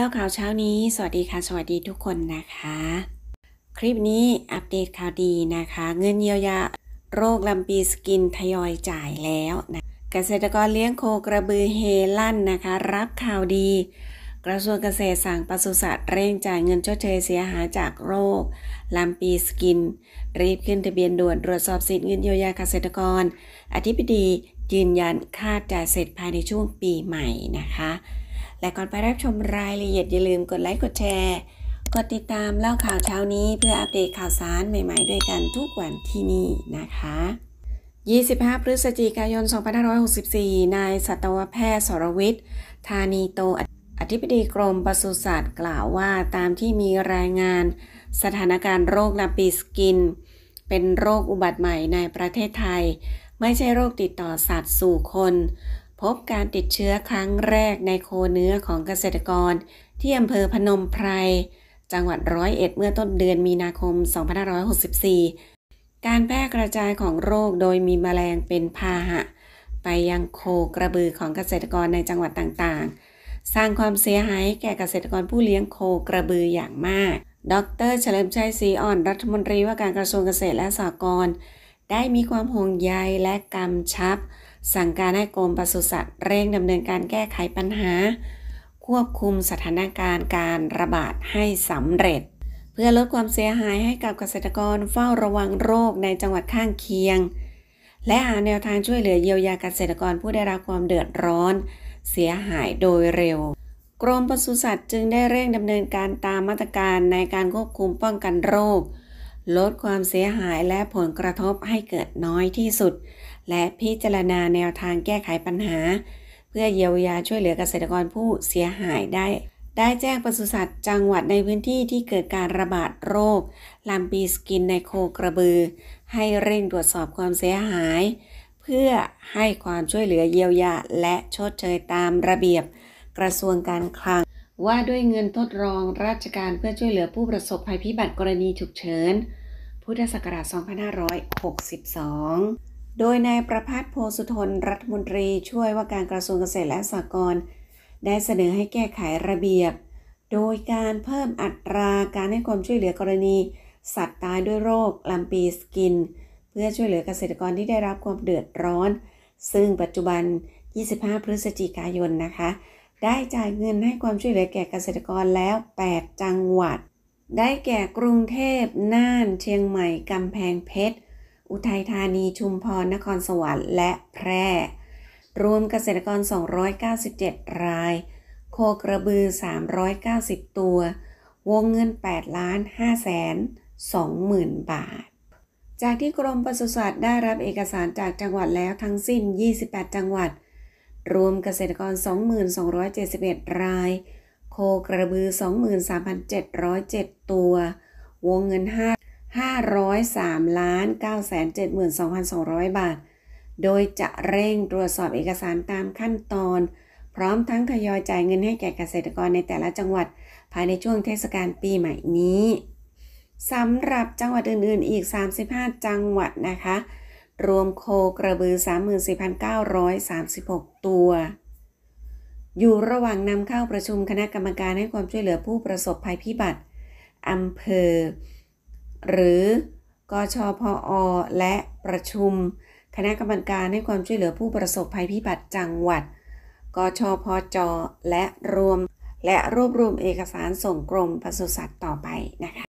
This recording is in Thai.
แล่าข่าวเช้านี้ สวัสดีค่ะ สวัสดีทุกคนนะคะ คลิปนี้อัปเดตข่าวดีนะคะ เงินเยียวยาโรคลำปีสกินทยอยจ่ายแล้วนะเกษตรกรเลี้ยงโคกระบือเฮลั่นนะคะ รับข่าวดี กระทรวงเกษตรสั่งปศุสัตว์เร่งจ่ายเงินชดเชยเสียหายจากโรคลำปีสกิน รีบขึ้นทะเบียนด่วนตรวจสอบสิทธิเงินเยียวยาเกษตรกร อธิบดียืนยันคาดจ่ายเสร็จภายในช่วงปีใหม่นะคะและก่อนไปรับชมรายละเอียดอย่าลืมกดไลค์กดแชร์ กดติดตามเล่าข่าวเช้านี้เพื่ออัปเดตข่าวสารใหม่ๆด้วยกันทุกวันที่นี่นะคะ 25 พฤศจิกายน 2564 นายสัตวแพทย์สรวิทย์ธานีโตอธิบดีกรมปศุสัตว์กล่าวว่าตามที่มีรายงานสถานการณ์โรคลาปิสกิน เป็นโรคอุบัติใหม่ในประเทศไทย ไม่ใช่โรคติดต่อสัตว์สู่คนพบการติดเชื้อครั้งแรกในโคเนื้อของเกษตรกรที่อำเภอพนมไพร จังหวัดร้อยเอ็ดเมื่อต้นเดือนมีนาคม 2564 การแพร่กระจายของโรคโดยมีแมลงเป็นพาหะ ไปยังโคกระบือของเกษตรกรในจังหวัดต่างๆ สร้างความเสียหายแก่เกษตรกรผู้เลี้ยงโคกระบืออย่างมาก ดรเฉลิมชัยศรีอ่อนรัฐมนตรีว่าการกระทรวงเกษตรและสหกรณ์ได้มีความห่วงใยและกำชับสั่งการให้กรมปศุสัตว์เร่งดำเนินการแก้ไขปัญหา ควบคุมสถานการณ์การระบาดให้สำเร็จ เพื่อลดความเสียหายให้กับเกษตรกรเฝ้าระวังโรคในจังหวัดข้างเคียง และหาแนวทางช่วยเหลือเยียวยาเกษตรกรผู้ได้รับความเดือดร้อน เสียหายโดยเร็วกรมปศุสัตว์จึงได้เร่งดำเนินการตามมาตรการในการควบคุมป้องกันโรคลดความเสียหายและผลกระทบให้เกิดน้อยที่สุด และพิจารณาแนวทางแก้ไขปัญหา เพื่อเยียวยาช่วยเหลือเกษตรกรผู้เสียหายได้ ได้แจ้งปศุสัตว์จังหวัดในพื้นที่ที่เกิดการระบาดโรคลามปีสกินในโคกระบือ ให้เร่งตรวจสอบความเสียหาย เพื่อให้ความช่วยเหลือเยียวยาและชดเชยตามระเบียบกระทรวงการคลัง ว่าด้วยเงินทดรองราชการเพื่อช่วยเหลือผู้ประสบภัยพิบัติกรณีฉุกเฉินพุทธศักราช2562 โดยนายประพัฒน์โพสุทนรัฐมนตรีช่วยว่าการกระทรวงเกษตรและสหกรณ์ได้เสนอให้แก้ไขระเบียบ โดยการเพิ่มอัตราการให้ความช่วยเหลือกรณี สัตว์ตายด้วยโรคลำปีสกิน เพื่อช่วยเหลือเกษตรกรที่ได้รับความเดือดร้อน ซึ่งปัจจุบัน 25 พฤศจิกายนนะคะ ได้จ่ายเงินให้ความช่วยเหลือแก่เกษตรกรแล้ว 8 จังหวัดได้แก่กรุงเทพ น่าน เชียงใหม่ กำแพงเพชร อุทัยธานี ชุมพร นครสวรรค์ และแพร่ รวมเกษตรกร 297 ราย โคกระบือ 390 ตัว วงเงิน 8 ล้าน 5 แสน20,000 บาท จากที่กรมปศุสัตว์ได้รับเอกสารจากจังหวัดแล้วทั้งสิ้น 28 จังหวัด รวมเกษตรกร 2271 รายคกระบือ 23,707 ตัว วงเงิน5 503ล้าน972,200 บาท โดยจะเร่งตรวจสอบเอกสารตามขั้นตอน พร้อมทั้งทยอยจ่ายเงินให้แก่เกษตรกรในแต่ละจังหวัด ภายในช่วงเทศกาลปีใหม่นี้ สำหรับจังหวัดอื่นๆ อีก 35 จังหวัดนะคะ รวมโคกระบือ 34,936 ตัวอยู่ระหว่างนำเข้าประชุมคณะกรรมการให้ความช่วยเหลือผู้ประสบภัยพิบัติอำเภอ หรือกชพออและประชุม คณะกรรมการให้ความช่วยเหลือผู้ประสบภัยพิบัติจังหวัดกชพจและรวมและรวบรวมเอกสารส่งกรมปศุสัตว์ต่อไปนะคะ